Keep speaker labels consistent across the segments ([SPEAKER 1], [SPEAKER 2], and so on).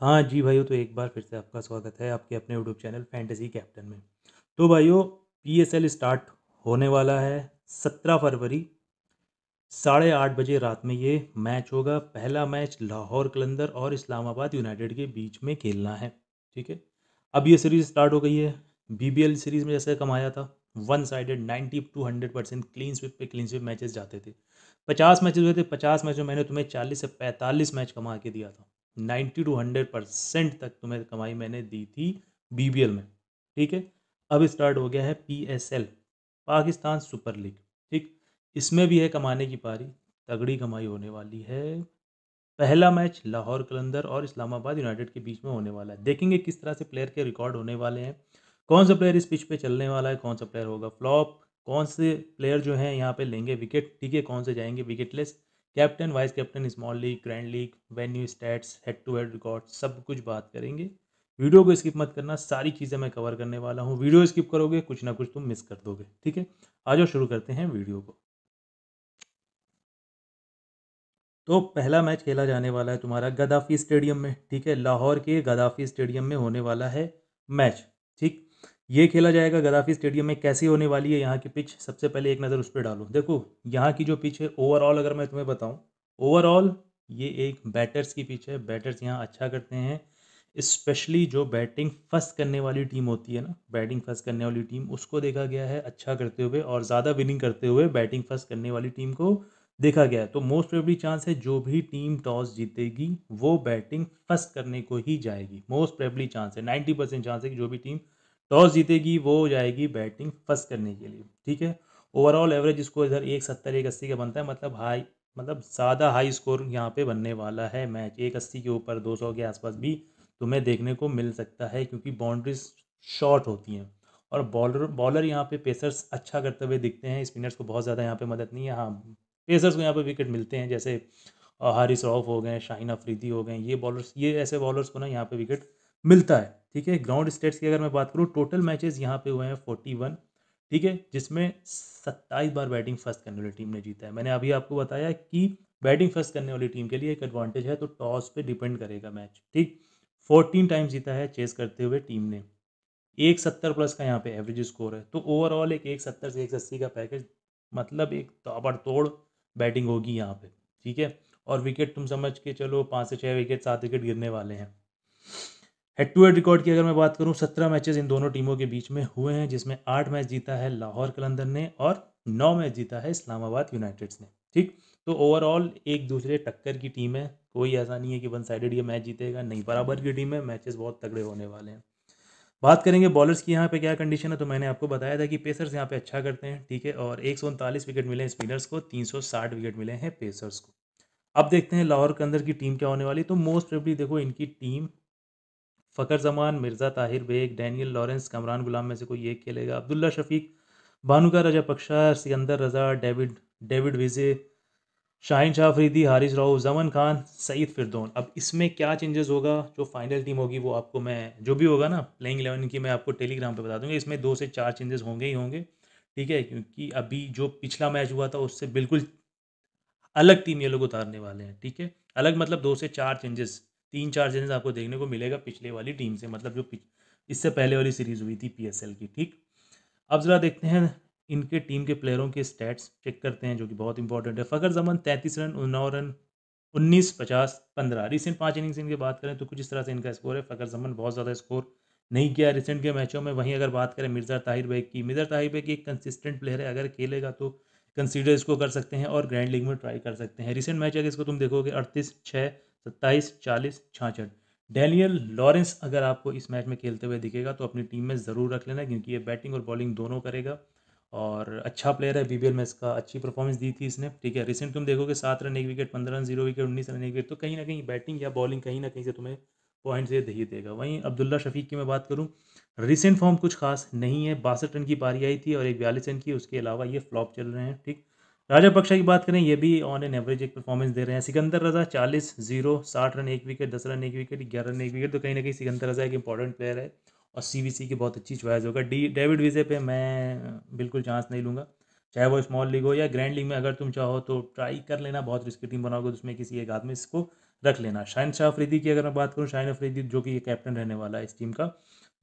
[SPEAKER 1] हाँ जी भाइयों तो एक बार फिर से आपका स्वागत है आपके अपने यूट्यूब चैनल फैंटेसी कैप्टन में तो भाइयों पी स्टार्ट होने वाला है सत्रह फरवरी साढ़े आठ बजे रात में ये मैच होगा पहला मैच लाहौर कलंदर और इस्लामाबाद यूनाइटेड के बीच में खेलना है ठीक है अब ये सीरीज़ स्टार्ट हो गई है बी सीरीज़ में जैसे कमाया था one sided ninety to hundred percent clean sweep पे क्लीन स्विप मैचेस जाते थे पचास मैचेस हुए थे पचास मैचों मैंने तुम्हें चालीस से पैंतालीस मैच कमा के दिया था नाइन्टी टू हंड्रेड परसेंट तक तुम्हें कमाई मैंने दी थी बी में ठीक है अब स्टार्ट हो गया है P S L Pakistan super league ठीक इसमें भी है कमाने की पारी तगड़ी कमाई होने वाली है पहला मैच लाहौर कलंदर और इस्लामाबाद यूनाइटेड के बीच में होने वाला है देखेंगे किस तरह से प्लेयर के रिकॉर्ड होने वाले हैं कौन सा प्लेयर इस पिच पे चलने वाला है कौन सा प्लेयर होगा फ्लॉप कौन से प्लेयर जो हैं यहाँ पे लेंगे विकेट ठीक है कौन से जाएंगे विकेटलेस captain vice captain small league grand league venue stats head to head record सब कुछ बात करेंगे वीडियो को स्किप मत करना सारी चीज़ें मैं कवर करने वाला हूँ वीडियो स्किप करोगे कुछ ना कुछ तुम मिस कर दोगे ठीक है आ जाओ शुरू करते हैं वीडियो को तो पहला मैच खेला जाने वाला है तुम्हारा गदाफी स्टेडियम में ठीक है लाहौर के गदाफी स्टेडियम में होने वाला है मैच ठीक ये खेला जाएगा गदाफी स्टेडियम में कैसी होने वाली है यहाँ की पिच सबसे पहले एक नज़र उस पर डालो देखो यहाँ की जो पिच है ओवरऑल अगर मैं तुम्हें बताऊँ ओवरऑल ये एक बैटर्स की पिच है बैटर्स यहाँ अच्छा करते हैं स्पेशली जो बैटिंग फर्स्ट करने वाली टीम होती है ना बैटिंग फर्स्ट करने वाली टीम उसको देखा गया है अच्छा करते हुए और ज़्यादा विनिंग करते हुए बैटिंग फर्स्ट करने वाली टीम को देखा गया है तो मोस्ट प्रेबली चांस है जो भी टीम टॉस जीतेगी वो बैटिंग फर्स्ट करने को ही जाएगी मोस्ट प्रेबली चांस है नाइन्टी परसेंट चांस है कि जो भी टीम टॉस जीतेगी वो हो जाएगी बैटिंग फर्स्ट करने के लिए ठीक है ओवरऑल एवरेज स्कोर इधर एक सत्तर एक अस्सी का बनता है मतलब हाई मतलब ज़्यादा हाई स्कोर यहाँ पे बनने वाला है मैच एक अस्सी के ऊपर दो सौ के आसपास भी तुम्हें देखने को मिल सकता है क्योंकि बाउंड्रीज शॉर्ट होती हैं और बॉलर बॉलर यहाँ पे पेसर्स अच्छा करते हुए दिखते हैं स्पिनर्स को बहुत ज़्यादा यहाँ पे मदद नहीं है हाँ पेसर्स को यहाँ पे विकेट मिलते हैं जैसे हारिस रॉफ हो गए शाहीन अफरीदी हो गए ये बॉलर्स ये ऐसे बॉलर्स को ना यहाँ पे विकेट मिलता है ठीक है ग्राउंड स्टेट्स की अगर मैं बात करूँ टोटल मैचेस यहाँ पे हुए हैं फोर्टी वन ठीक है जिसमें सत्ताईस बार बैटिंग फर्स्ट करने वाली टीम ने जीता है मैंने अभी आपको बताया कि बैटिंग फर्स्ट करने वाली टीम के लिए एक एडवांटेज है तो टॉस पर डिपेंड करेगा मैच ठीक फोर्टीन टाइम जीता है चेस करते हुए टीम ने एक सत्तर प्लस का यहाँ पे एवरेज स्कोर है तो ओवरऑल एक एक सत्तर से एक अस्सी का पैकेज मतलब एक ताबड़तोड़ बैटिंग होगी यहाँ पे ठीक है और विकेट तुम समझ के चलो पाँच से छः विकेट सात विकेट गिरने वाले हैं हेड टू हेड रिकॉर्ड की अगर मैं बात करूँ सत्रह मैचेस इन दोनों टीमों के बीच में हुए हैं जिसमें आठ मैच जीता है लाहौर कलंदर ने और नौ मैच जीता है इस्लामाबाद यूनाइटेड्स ने ठीक तो ओवरऑल एक दूसरे टक्कर की टीम है कोई ऐसा नहीं है कि वन साइडेड ये मैच जीतेगा नहीं बराबर की टीम है मैचेस बहुत तगड़े होने वाले हैं बात करेंगे बॉलर्स की यहाँ पे क्या कंडीशन है तो मैंने आपको बताया था कि पेसर्स यहाँ पे अच्छा करते हैं ठीक है और एक विकेट मिले हैं स्पिनर्स को 360 विकेट मिले हैं पेसर्स को अब देखते हैं लाहौर के अंदर की टीम क्या होने वाली तो मोस्ट प्रेबली देखो इनकी team Fakhar Zaman Mirza Tahir Baig Daniel Lawrence Kamran Ghulam में से कोई एक खेलेगा Abdullah Shafiq Bhanuka Rajapaksa Sikandar Raza David David Wiese Shaheen Shah Afridi Haris Rauf Zaman Khan Saeed फिरदौन अब इसमें क्या चेंजेस होगा जो फाइनल टीम होगी वो आपको मैं जो भी होगा ना प्लेइंग एलेवन की मैं आपको टेलीग्राम पे बता दूंगा इसमें दो से चार चेंजेस होंगे ही होंगे ठीक है क्योंकि अभी जो पिछला मैच हुआ था उससे बिल्कुल अलग टीम ये लोग उतारने वाले हैं ठीक है अलग मतलब दो से चार चेंजेस तीन चार चेंजेस आपको देखने को मिलेगा पिछले वाली टीम से मतलब जो इससे पहले वाली सीरीज़ हुई थी पीएसएल की ठीक अब ज़रा देखते हैं इनके टीम के प्लेयरों के स्टैट्स चेक करते हैं जो कि बहुत इंपॉर्टेंट है फ़खर जमन तैंतीस रन उन्नाव रन उन्नीस पचास पंद्रह रिसेंट पाँच इनिंग्स इनकी बात करें तो कुछ इस तरह से इनका स्कोर है फ़खर जमन बहुत ज़्यादा स्कोर नहीं किया रिसेंट के मैचों में वहीं अगर बात करें मिर्ज़ा ताहिर बेग की मिर्ज़ा ताहिर बेग एक कंसिस्टेंट प्लेयर है अगर खेलेगा तो कंसीडर इसको कर सकते हैं और ग्रैंड लीग में ट्राई कर सकते हैं रिसेंट मैच अगर इसको तुम देखोगे अड़तीस छः सत्ताईस चालीस छाछठ डैनियल लॉरेंस अगर आपको इस मैच में खेलते हुए दिखेगा तो अपनी टीम में ज़रूर रख लेना क्योंकि ये बैटिंग और बॉलिंग दोनों करेगा और अच्छा प्लेयर है बीबीएल में इसका अच्छी परफॉर्मेंस दी थी इसने ठीक है रिसेंट तुम देखोगे सात रन एक विकेट पंद्रह रन जीरो विकेट उन्नीस रन एक विकेट तो कहीं ना कहीं बैटिंग या बॉलिंग कहीं ना कहीं से तुम्हें पॉइंट्स ये दही देगा वहीं अब्दुल्ला शफीक की मैं बात करूँ रिसेंट फॉर्म कुछ खास नहीं है बासठ रन की पारी आई थी और एक बयालीस रन की उसके अलावा ये फ्लॉप चल रहे हैं ठीक राजा पक्षा की बात करें ये भी ऑन एन एवरेज एक परफॉर्मेंस दे रहे हैं सिकंदर रजा चालीस जीरो साठ रन एक विकेट दस रन एक विकेट ग्यारह रन एक विकेट तो कहीं ना कहीं सिकंदर रजा एक इंपॉर्टेंट प्लेयर है और सी की बहुत अच्छी चॉइस होगा डी डेविड विजे पे मैं बिल्कुल चांस नहीं लूँगा चाहे वो स्मॉल लीग हो या ग्रैंड लीग में अगर तुम चाहो तो ट्राई कर लेना बहुत रिस्की टीम बनाओगे तो उसमें किसी एक आदमी इसको रख लेना शाहन शाह अफरीदी की अगर मैं बात करूँ शाहन अफरीदी जो कि कैप्टन रहने वाला है इस टीम का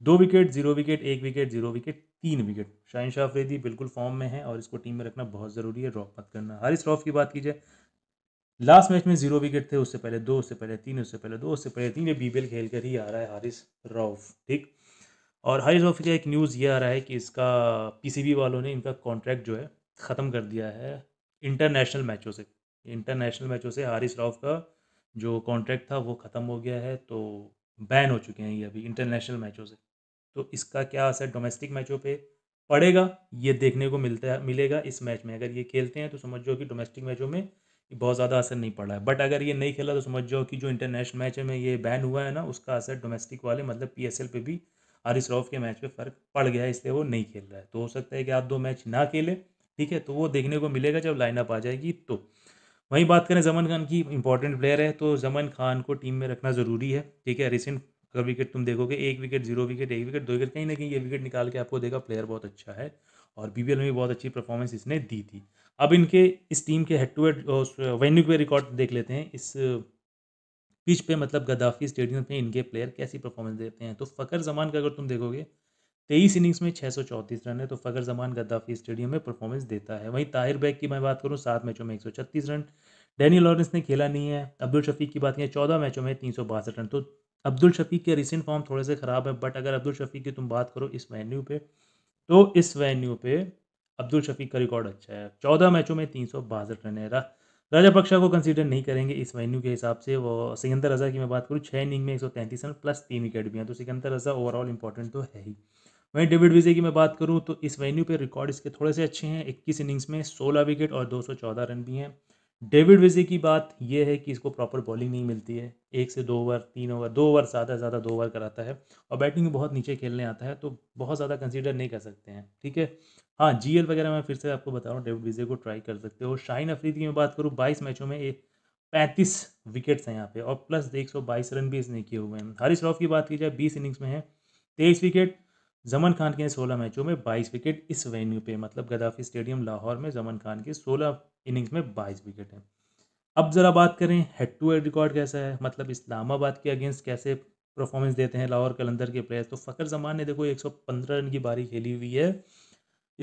[SPEAKER 1] दो विकेट जीरो विकेट एक विकेट जीरो विकेट तीन विकेट शाहन शाह अफरीदी बिल्कुल फॉर्म में है और इसको टीम में रखना बहुत ज़रूरी है ड्रॉप मत करना हारिस रॉफ की बात की जाए लास्ट मैच में जीरो विकेट थे उससे पहले दो उससे पहले तीन उससे पहले दो उससे पहले तीन ये बीबीएल खेल कर ही आ रहा है हारिस रॉफ ठीक और हारिस रॉफ का एक न्यूज़ ये आ रहा है कि इसका पीसीबी वालों ने इनका कॉन्ट्रैक्ट जो है ख़त्म कर दिया है इंटरनेशनल मैचों से इंटरनेशनल मैचों से हारिस रॉफ का जो कॉन्ट्रैक्ट था वो ख़त्म हो गया है तो बैन हो चुके हैं ये अभी इंटरनेशनल मैचों से तो इसका क्या असर डोमेस्टिक मैचों पे पड़ेगा ये देखने को मिलता है मिलेगा इस मैच में अगर ये खेलते हैं तो समझ जाओ कि डोमेस्टिक मैचों में बहुत ज़्यादा असर नहीं पड़ा है बट अगर ये नहीं खेला तो समझ जाओ कि जो इंटरनेशनल मैच में ये बैन हुआ है ना उसका असर डोमेस्टिक वाले मतलब पी पे भी आरिस रॉफ के मैच पे फ़र्क पड़ गया है इसलिए वो नहीं खेल रहा है तो हो सकता है कि आप दो मैच ना खेलें ठीक है तो वो देखने को मिलेगा जब लाइनअप आ जाएगी तो वहीं बात करें जमन खान की इंपॉर्टेंट प्लेयर है तो जमन खान को टीम में रखना ज़रूरी है ठीक है रिसेंट अगर विकेट तुम देखोगे एक विकेट जीरो विकेट एक विकेट दो विकेट कहीं ना कहीं ये विकेट निकाल के आपको देगा प्लेयर बहुत अच्छा है और बी में भी बहुत अच्छी परफॉर्मेंस इसने दी थी अब इनके इस टीम के हेड टू हेड वेन्यू पे रिकॉर्ड देख लेते हैं इस पिच पे मतलब गद्दाफी स्टेडियम पे इनके प्लेयर कैसी परफॉर्मेंस देते हैं तो फ़कर जमान का अगर तुम देखोगे तेईस इनिंग्स में छः सौ चौंतीस रन है तो फ़खर जमान गद्दाफी स्टेडियम में परफॉर्मेंस देता है वहीं ताहिर बैग की मैं बात करूँ सात मैचों में एक सौ छत्तीस रन डैनियल लॉरेंस ने खेला नहीं है अब्दुल शफीक की बात करें चौदह मैचों में तीन सौ बासठ रन तो अब्दुल शफीक के रिसेंट फॉर्म थोड़े से ख़राब है बट अगर अब्दुल शफीक की तुम बात करो इस वेन्यू पे तो इस वेन्यू पे अब्दुल शफीक का रिकॉर्ड अच्छा है चौदह मैचों में तीन सौ बासठ रन है राजा पक्षा को कंसीडर नहीं करेंगे इस वेन्यू के हिसाब से वो सिकंदर रजा की मैं बात करूँ छः इनिंग में एक सौ तैंतीस रन प्लस तीन विकेट भी हैं तो सिकंदर रजा ओवरऑल इंपॉर्टेंट तो है ही वहीं डेविड विजे की मैं बात करूँ तो इस वेन्यू पे रिकॉर्ड इसके थोड़े से अच्छे हैं इक्कीस इनिंग्स में सोलह विकेट और दो रन भी हैं डेविड विजे की बात यह है कि इसको प्रॉपर बॉलिंग नहीं मिलती है एक से दो ओवर तीन ओवर दो ओवर ज़्यादा से ज़्यादा दो ओवर कराता है और बैटिंग में बहुत नीचे खेलने आता है तो बहुत ज़्यादा कंसीडर नहीं कर सकते हैं ठीक है हाँ जी वगैरह मैं फिर से आपको बता रहा हूँ डेविड विजे को ट्राई कर सकते हो शाहिन अफरीदी की मैं बात करूँ बाईस मैचों में एक पैंतीस विकेट्स हैं यहाँ पे और प्लस एक सौ बाईस रन भी इसने किए हुए हैं हरीश रॉफ की बात की जाए बीस इनिंग्स में है तेईस विकेट जमन खान के सोलह मैचों में बाईस विकेट इस वेन्यू पे मतलब गदाफी स्टेडियम लाहौर में जमन खान के सोलह इनिंग्स में बाईस विकेट हैं अब ज़रा बात करें हेड टू हेड रिकॉर्ड कैसा है मतलब इस्लामाबाद के अगेंस्ट कैसे परफॉर्मेंस देते हैं लाहौर कलंदर के प्लेयर्स तो फ़खर जमान ने देखो 115 रन की बारी खेली हुई है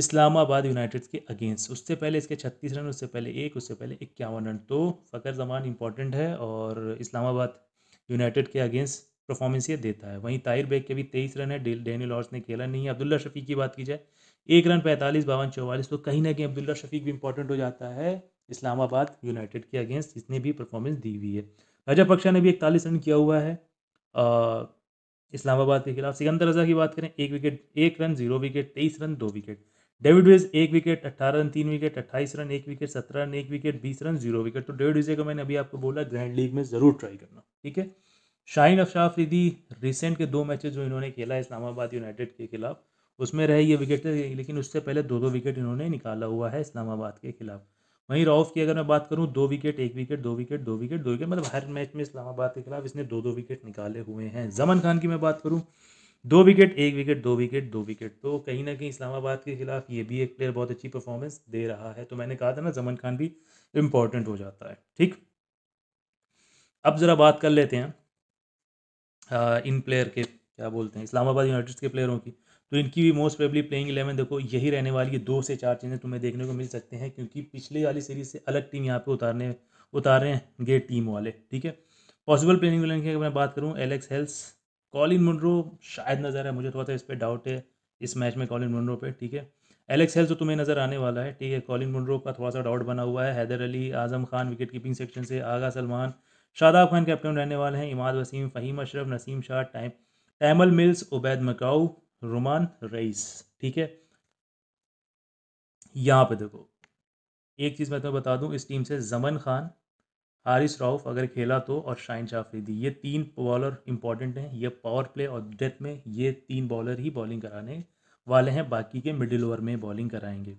[SPEAKER 1] इस्लामाबाद यूनाइटेड्स के अगेंस्ट उससे पहले इसके 36 रन उससे पहले एक उससे पहले इक्यावन रन तो फ़खर जमान इंपॉर्टेंट है और इस्लामाबाद यूनाइटेड के अगेंस्ट परफॉर्मेंस ये देता है वहीं ताहिर बेग के भी तेईस रन है डेनियल लॉर्स ने खेला नहीं है अब्दुल्ला शफीक की बात की जाए एक रन पैंतालीस बावन चौवालीस तो कहीं ना कहीं अब्दुल्ला शफीक भी इंपॉर्टेंट हो जाता है इस्लामाबाद यूनाइटेड के अगेंस्ट इसने भी परफॉर्मेंस दी हुई है पक्षा ने भी इकतालीस रन किया हुआ है इस्लामाबाद के खिलाफ सिकंदर रजा की बात करें एक विकेट एक रन जीरो विकेट तेईस रन दो विकेट डेविड विज एक विकेट अट्ठारह रन तीन विकेट अट्ठाईस रन एक विकेट सत्रह रन एक विकेट बीस रन जीरो विकेट तो डेविड विजे का मैंने अभी आपको बोला ग्रैंड लीग में ज़रूर ट्राई करना ठीक है शाहीन अफशा अफरीदी रिसेंट के दो मैचेस जो इन्होंने खेला इस्लामाबाद यूनाइटेड के खिलाफ उसमें रहे ये विकेट लेकिन उससे पहले दो दो विकेट इन्होंने निकाला हुआ है इस्लामाबाद के खिलाफ वहीं रऊफ़ की अगर मैं बात करूं दो विकेट एक विकेट दो विकेट दो विकेट दो विकेट मतलब हर मैच में इस्लामाबाद के खिलाफ इसने दो दो विकेट निकाले हुए हैं जमन खान की मैं बात करूं दो विकेट एक विकेट दो विकेट दो विकेट तो कहीं ना कहीं इस्लामाबाद के खिलाफ ये भी एक प्लेयर बहुत अच्छी परफॉर्मेंस दे रहा है तो मैंने कहा था ना जमन खान भी इम्पॉर्टेंट हो जाता है ठीक अब ज़रा बात कर लेते हैं इन प्लेयर के क्या बोलते हैं इस्लामाबाद यूनाइटेड के प्लेयरों की तो इनकी भी मोस्ट प्रेबली प्लेइंग इलेवन देखो यही रहने वाली है दो से चार चीज़ें तुम्हें देखने को मिल सकते हैं क्योंकि पिछले वाली सीरीज से अलग टीम यहाँ पे उतारने उतारे गेट टीम वाले ठीक है पॉसिबल प्लेइंग इलेवन की अगर मैं बात करूँ एलेक्स हेल्स कॉलिन मुंड्रो शायद नज़र है मुझे थोड़ा सा इस पर डाउट है इस मैच में कॉलिन मुंड्रो पर ठीक है एलेक्स हेल्स तो तुम्हें नज़र आने वाला है ठीक है कॉलिन मुंड्रो का थोड़ा सा डाउट बना हुआ है Haider Ali Azam Khan wicket keeping section से आगा सलमान शादाब खान कैप्टन रहने वाले हैं Imad Wasim Faheem Ashraf Naseem Shah time Tymal Mills Obed McCoy Rumman Raees ठीक है यहाँ पे देखो एक चीज़ मैं तुम्हें बता दूँ इस टीम से जमन खान हारिस राउफ अगर खेला तो और शाइन शाफरीदी ये तीन बॉलर इंपॉर्टेंट हैं ये पावर प्ले और डेथ में ये तीन बॉलर ही बॉलिंग कराने वाले हैं बाकी के मिडिल ओवर में बॉलिंग कराएंगे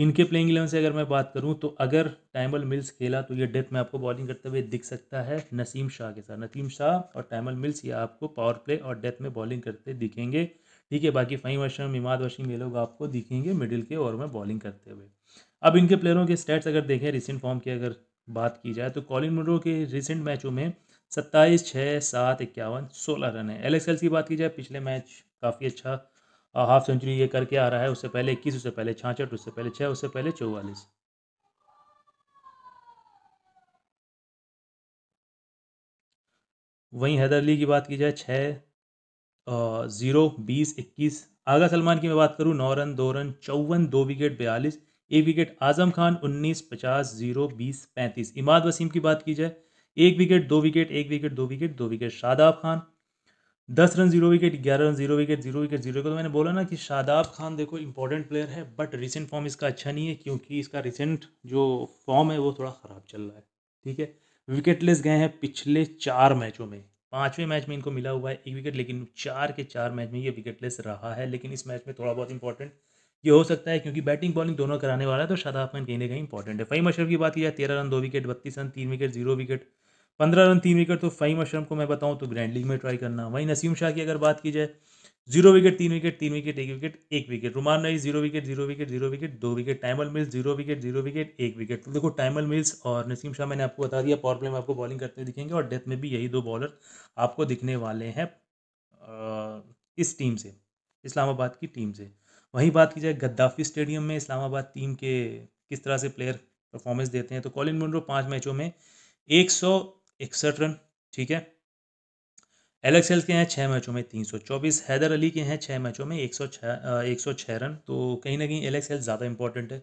[SPEAKER 1] इनके प्लेइंग इलेवन से अगर मैं बात करूं तो अगर टाइमल मिल्स खेला तो ये डेथ में आपको बॉलिंग करते हुए दिख सकता है नसीम शाह के साथ नसीम शाह और टाइमल मिल्स ये आपको पावर प्ले और डेथ में बॉलिंग करते दिखेंगे ठीक है बाकी फ़हीम वशम इमाद वशीम ये लोग आपको दिखेंगे मिडिल के ओवर में बॉलिंग करते हुए अब इनके प्लेयरों के स्टैट्स अगर देखें रिसेंट फॉर्म की अगर बात की जाए तो कॉलिन मुंडो के रिसेंट मैचों में सत्ताईस छः सात इक्यावन सोलह रन है एल की बात की जाए पिछले मैच काफ़ी अच्छा हाफ सेंचुरी ये करके आ रहा है उससे पहले इक्कीस उससे पहले छाछठ उससे पहले छः उससे पहले चौवालीस वहीं हैदर अली की बात की जाए छः ज़ीरो बीस इक्कीस आगा सलमान की मैं बात करूँ नौ रन दो रन चौवन दो विकेट बयालीस एक विकेट आजम खान उन्नीस पचास जीरो बीस पैंतीस इमाद वसीम की बात की जाए एक विकेट दो विकेट एक विकेट दो विकेट दो विकेट शादाब खान दस रन जीरो विकेट ग्यारह run zero wicket zero wicket zero wicket तो मैंने बोला ना कि शादाब खान देखो इंपॉर्टेंट प्लेयर है बट रिसेंट फॉर्म इसका अच्छा नहीं है क्योंकि इसका रिसेंट जो फॉर्म है वो थोड़ा ख़राब चल रहा है ठीक है विकेटलेस गए हैं पिछले चार मैचों में पाँचवें मैच में इनको मिला हुआ है एक विकेट लेकिन चार के चार मैच में ये विकेटलेस रहा है लेकिन इस मैच में थोड़ा बहुत इंपॉर्टेंट ये हो सकता है क्योंकि बैटिंग बॉलिंग दोनों कराने वाला है तो शादाब खान कहीं ना कहीं इंपॉर्टेंट है फहीम मशरफ की बात की जाए तेरह रन दो विकेट बत्तीस रन तीन विकेट जीरो विकेट पंद्रह रन तीन विकेट तो फ़हीम अशरम को मैं बताऊँ तो ग्रैंड लीग में ट्राई करना वहीं नसीम शाह की अगर बात की जाए जीरो विकेट तीन विकेट तीन विकेट एक विकेट एक विकेट रुमान नई zero wicket zero wicket zero wicket दो wicket Tymal Mills zero wicket zero wicket एक विकेट तो देखो टाइमल मिल्स और नसीम शाह मैंने आपको बता दिया पावर प्ले में आपको बॉलिंग करते हुए दिखेंगे और डेथ में भी यही दो बॉलर आपको दिखने वाले हैं इस टीम से इस्लामाबाद की टीम से वहीं बात की जाए गद्दाफी स्टेडियम में इस्लामाबाद टीम के किस तरह से प्लेयर परफॉर्मेंस देते हैं तो कॉलिन मुंडो पाँच मैचों में एक सौ इकसठ रन ठीक है एलेक्स हेल्थ के हैं छः मैचों में तीन सौ चौबीस हैदर अली के हैं छः मैचों में एक सौ छः एक सौ छः रन तो कहीं ना कहीं एलेक्स हेल्थ ज़्यादा इंपॉर्टेंट है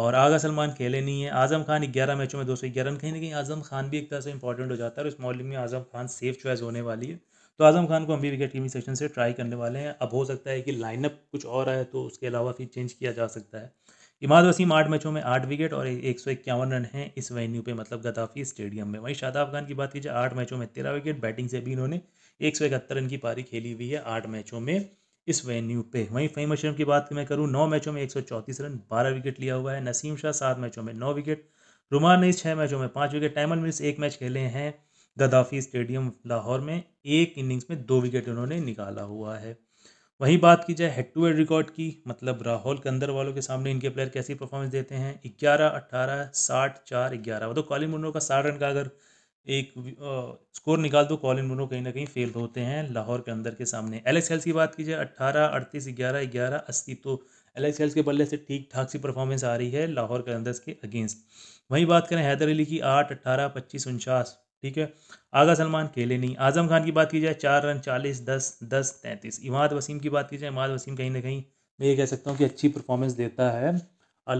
[SPEAKER 1] और आगा सलमान खेले नहीं है आजम खान ग्यारह मैचों में दो सौ ग्यारह रन कहीं ना कहीं आजम खान भी एक तरह से इंपॉर्टेंट हो जाता है और इस मॉलिंग में आजम खान सेफ चॉइस होने वाली है तो आजम खान को हम भी विकेट कीपिंग सेक्शन से ट्राई करने वाले हैं अब हो सकता है कि लाइनअप कुछ और आए तो उसके अलावा फिर चेंज किया जा सकता है इमाद वसीम आठ मैचों में आठ विकेट और एक सौ इक्यावन रन है इस वेन्यू पे मतलब गदाफी स्टेडियम में वहीं शादाब खान की बात कीजिए आठ मैचों में तेरह विकेट बैटिंग से भी इन्होंने एक सौ इकहत्तर रन की पारी खेली हुई है आठ मैचों में इस वेन्यू पे वहीं फ़हीम अशरफ की बात मैं करूँ नौ मैचों में एक सौ चौंतीस रन बारह विकेट लिया हुआ है नसीम शाह सात मैचों में नौ विकेट रुमान ने छः मैचों में पाँच विकेट टाइमन मिल्स एक मैच खेले हैं गदाफी स्टेडियम लाहौर में एक इनिंग्स में दो विकेट उन्होंने निकाला हुआ है वहीं बात की जाए हेड टू हेड रिकॉर्ड की मतलब राहुल कंदर वालों के सामने इनके प्लेयर कैसी परफॉर्मेंस देते हैं ग्यारह अट्ठारह साठ चार ग्यारह मतलब कॉलिन मुनो का साठ रन का अगर एक आ, स्कोर निकाल दो कॉलिन मुनो कहीं ना कहीं फेल होते हैं लाहौर के अंदर के सामने एलेक्स हेल्स की बात की जाए अट्ठारह अड़तीस ग्यारह ग्यारह अस्सी तो एलेक्स हेल्स के बल्ले से ठीक ठाक सी परफॉर्मेंस आ रही है लाहौर के अंदर के अगेंस्ट वहीं बात करें हैदर अली की आठ अट्ठारह पच्चीस उनचास ठीक है आगा सलमान खेले नहीं आजम खान की बात की जाए चार रन चालीस दस दस तैंतीस इमाद वसीम की बात की जाए इमाद वसीम कहीं ना कहीं मैं ये कह सकता हूँ कि अच्छी परफॉर्मेंस देता है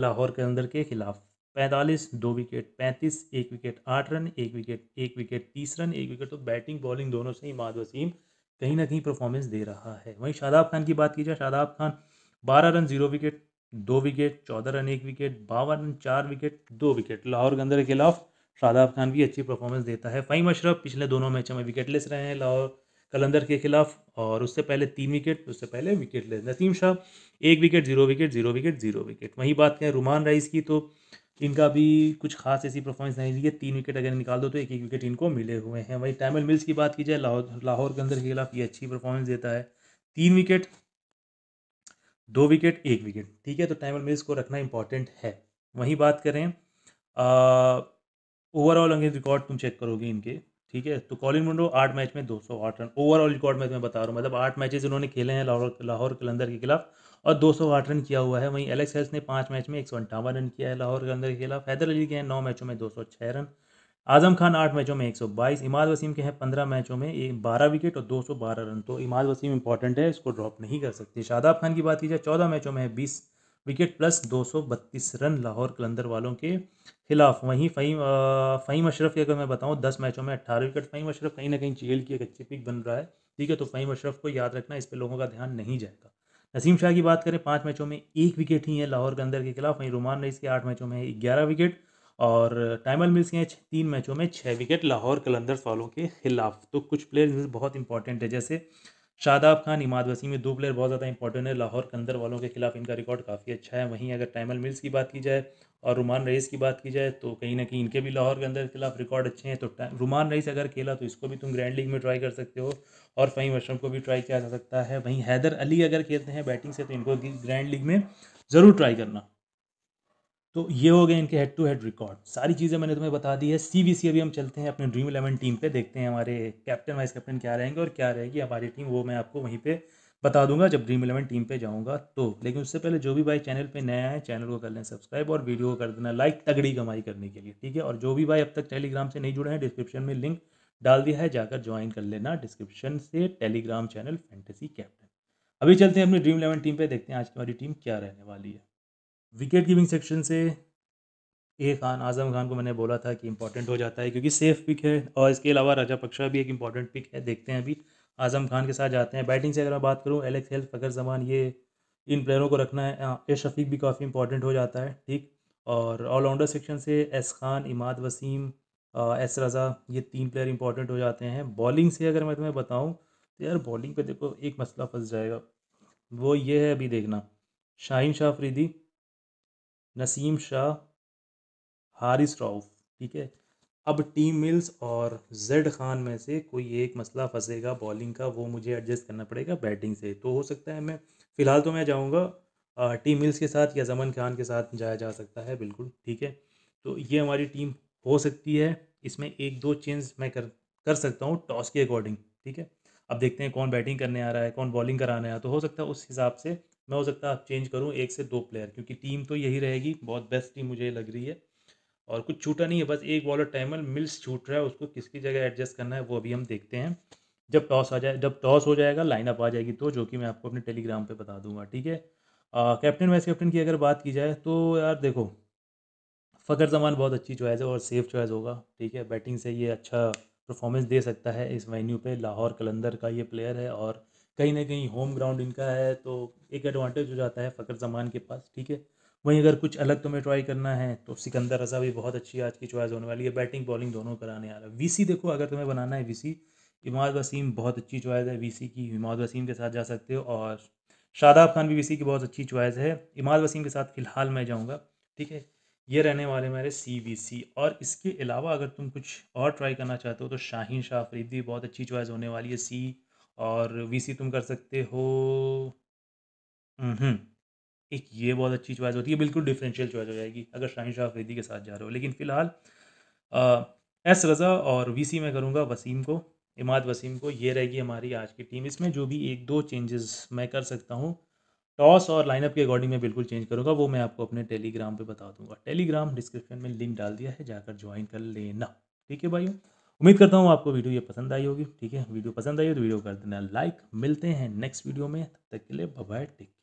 [SPEAKER 1] लाहौर के अंदर के खिलाफ पैंतालीस दो विकेट पैंतीस एक विकेट आठ रन एक विकेट एक विकेट तीस रन एक विकेट तो बैटिंग बॉलिंग दोनों से इमाद वसीम कहीं ना कहीं परफॉर्मेंस दे रहा है वहीं शादाब खान की बात की जाए शादाब खान बारह रन जीरो विकेट दो विकेट चौदह रन एक विकेट बावन रन चार विकेट दो विकेट लाहौर के अंदर के खिलाफ शादाब खान भी अच्छी परफॉर्मेंस देता है फ़ाइम अशरफ पिछले दोनों मैचों में विकेट लेस रहे हैं लाहौर कलंदर के खिलाफ और उससे पहले तीन विकेट उससे पहले विकेट लेस नसीम शाह एक wicket zero wicket zero wicket zero wicket वहीं बात करें रुमान राइस की तो इनका भी कुछ खास ऐसी परफॉर्मेंस नहीं दी है तीन विकेट अगर निकाल दो तो एक एक विकेट इनको मिले हुए हैं वहीं टामिल मिल्स की बात की जाए लाहौर लाहौर के अंदर के खिलाफ ये अच्छी परफॉर्मेंस देता है तीन विकेट दो विकेट एक विकेट ठीक है तो टाइमल मिल्स को रखना इंपॉर्टेंट है वहीं बात करें ओवरऑल अंग्रेज रिकॉर्ड तुम चेक करोगे इनके ठीक है तो कॉलिन मुंडो आठ मैच में दो सौ आठ रन ओवरऑल रिकॉर्ड मैं तुम्हें बता रहा हूँ मतलब आठ मैचेस इन्होंने खेले हैं लाहौर लाहौर कलंदर के खिलाफ और दो सौ आठ रन किया हुआ है वहीं एलेक्स हेल्स ने पाँच मैच में एक सौ अंठावन रन किया है लाहौर कलंदर के खिलाफ हैदर अली के हैं नौ मैचों में दो सौ छः रन आजम खान आठ मैचों में एक सौ बाईस इमाद वसीम के हैं पंद्रह मैचों में एक बारह विकेट और दो सौ बारह रन तो इमाद वसीम इंपॉर्टेंट है इसको ड्रॉप नहीं कर सकते शादाब खान की बात की जाए चौदह मैचों में है बीस विकेट प्लस दो सौ बत्तीस रन लाहौर कलंदर वालों के खिलाफ वहीं फ़हीम फ़हीम अशरफ की अगर मैं बताऊँ दस मैचों में अट्ठारह विकेट फ़हीम अशरफ कहीं ना कहीं जेल की एक अच्छी पिक बन रहा है ठीक है तो फ़हीम अशरफ को याद रखना इस पर लोगों का ध्यान नहीं जाएगा नसीम शाह की बात करें पाँच मैचों में एक विकेट ही है लाहौर के अंदर के खिलाफ वहीं रुमान रईस के आठ मैचों में है ग्यारह विकेट और टाइमल मिल्स के तीन मैचों में छः विकेट लाहौर कलंदर्स वालों के खिलाफ तो कुछ प्लेयर बहुत इंपॉर्टेंट है जैसे शादाब खान इमाद वसीम में दो प्लेयर बहुत ज़्यादा इंपॉर्टेंट है लाहौर कलंदर वालों के खिलाफ इनका रिकॉर्ड काफ़ी अच्छा है वहीं अगर टाइमल मिल्स की बात की जाए और रुमान रईस की बात की जाए तो कहीं ना कहीं इनके भी लाहौर के अंदर खिलाफ रिकॉर्ड अच्छे हैं तो रुमान रईस अगर खेला तो इसको भी तुम ग्रैंड लीग में ट्राई कर सकते हो और फ़हीम अशरफ को भी ट्राई किया जा सकता है वहीं हैदर अली अगर खेलते हैं बैटिंग से तो इनको ग्रैंड लीग में ज़रूर ट्राई करना तो ये हो गए इनके हेड टू हेड रिकॉर्ड सारी चीज़ें मैंने तुम्हें बता दी है सी बी सी अभी हम चलते हैं अपने ड्रीम इलेवन टीम पे देखते हैं हमारे कैप्टन वाइस कैप्टन क्या रहेंगे और क्या रहेगी हमारी टीम वो मैं आपको वहीं पे बता दूंगा जब ड्रीम इलेवन टीम पे जाऊंगा तो लेकिन उससे पहले जो भी भाई चैनल पे नया है चैनल को कर लें सब्सक्राइब और वीडियो को कर देना लाइक तगड़ी कमाई करने के लिए ठीक है और जो भी भाई अब तक टेलीग्राम से नहीं जुड़े हैं डिस्क्रिप्शन में लिंक डाल दिया है जाकर ज्वाइन कर लेना डिस्क्रिप्शन से टेलीग्राम चैनल फैंटेसी कैप्टन अभी चलते हैं अपनी ड्रीम इलेवन टीम पर देखते हैं आज की हमारी टीम क्या रहने वाली है विकेट कीपिंग सेक्शन से ए खान आजम खान को मैंने बोला था कि इंपॉर्टेंट हो जाता है क्योंकि सेफ पिक है और इसके अलावा राजा पक्षा भी एक इंपॉर्टेंट पिक है देखते हैं अभी आज़म खान के साथ जाते हैं बैटिंग से अगर मैं बात करूँ एलेक्स हेल्थ फ़खर जमान ये इन प्लेयरों को रखना है ए शफीक भी काफ़ी इंपॉर्टेंट हो जाता है ठीक और ऑलराउंडर सेक्शन से एस खान इमाद वसीम एस रज़ा ये तीन प्लेयर इंपॉर्टेंट हो जाते हैं बॉलिंग से अगर मैं तुम्हें बताऊँ तो यार बॉलिंग पे देखो एक मसला फंस जाएगा वो ये है अभी देखना शाहीन शाह फरीदी नसीम शाह हारिस राउफ ठीक है अब टीम मिल्स और जेड खान में से कोई एक मसला फंसेगा बॉलिंग का वो मुझे एडजस्ट करना पड़ेगा बैटिंग से तो हो सकता है मैं फ़िलहाल तो मैं जाऊँगा टीम मिल्स के साथ या जमन खान के साथ जाया जा सकता है बिल्कुल ठीक है तो ये हमारी टीम हो सकती है इसमें एक दो चेंज मैं कर कर सकता हूँ टॉस के अकॉर्डिंग ठीक है अब देखते हैं कौन बैटिंग करने आ रहा है कौन बॉलिंग कराने आ रहा है तो हो सकता है उस हिसाब से मैं हो सकता है आप चेंज करूँ एक से दो प्लेयर क्योंकि टीम तो यही रहेगी बहुत बेस्ट टीम मुझे लग रही है और कुछ छूटा नहीं है बस एक बॉलर टाइमर मिल्स छूट रहा है उसको किसकी जगह एडजस्ट करना है वो अभी हम देखते हैं जब टॉस आ जाए जब टॉस हो जाएगा लाइनअप आ जाएगी तो जो कि मैं आपको अपने टेलीग्राम पर बता दूंगा ठीक है कैप्टन वाइस कैप्टन की अगर बात की जाए तो यार देखो फ़खर जमान बहुत अच्छी चॉइस है और सेफ चॉइस होगा ठीक है बैटिंग से ये अच्छा परफॉर्मेंस दे सकता है इस वेन्यू पे लाहौर कलंदर का ये प्लेयर है और कहीं ना कहीं होम ग्राउंड इनका है तो एक एडवांटेज हो जाता है फ़खर जमान के पास ठीक है वहीं अगर कुछ अलग तुम्हें ट्राई करना है तो सिकंदर रजा भी बहुत अच्छी आज की चॉइस होने वाली है बैटिंग बॉलिंग दोनों कराने आ रहा है वीसी देखो अगर तुम्हें बनाना है वीसी इमाद वसीम बहुत अच्छी चॉइस है वीसी की इमाद वसीम के साथ जा सकते हो और शादाब खान भी वीसी की बहुत अच्छी चॉइस है इमाद वसीम के साथ फ़िलहाल मैं जाऊँगा ठीक है ये रहने वाले मेरे सी सी और इसके अलावा अगर तुम कुछ और ट्राई करना चाहते हो तो शाहीन शाह फरीद भी बहुत अच्छी चॉइस होने वाली है सी और वी सी तुम कर सकते हो हम्म, हम्म। एक ये बहुत अच्छी चॉइस होती है बिल्कुल डिफरेंशियल चॉइस हो जाएगी अगर शाहिन शाह अफरीदी के साथ जा रहे हो लेकिन फ़िलहाल एस रज़ा और वी सी में करूँगा वसीम को इमाद वसीम को ये रहेगी हमारी आज की टीम इसमें जो भी एक दो चेंजेस मैं कर सकता हूँ टॉस और लाइनअप के अकॉर्डिंग मैं बिल्कुल चेंज करूँगा वो मैं आपको अपने टेलीग्राम पे बता दूंगा टेलीग्राम डिस्क्रिप्शन में लिंक डाल दिया है जाकर ज्वाइन कर लेना ठीक है भाइयों उम्मीद करता हूँ आपको वीडियो ये पसंद आई होगी ठीक है वीडियो पसंद आई हो तो वीडियो कर देना लाइक मिलते हैं नेक्स्ट वीडियो में तब तक के लिए बाय टेक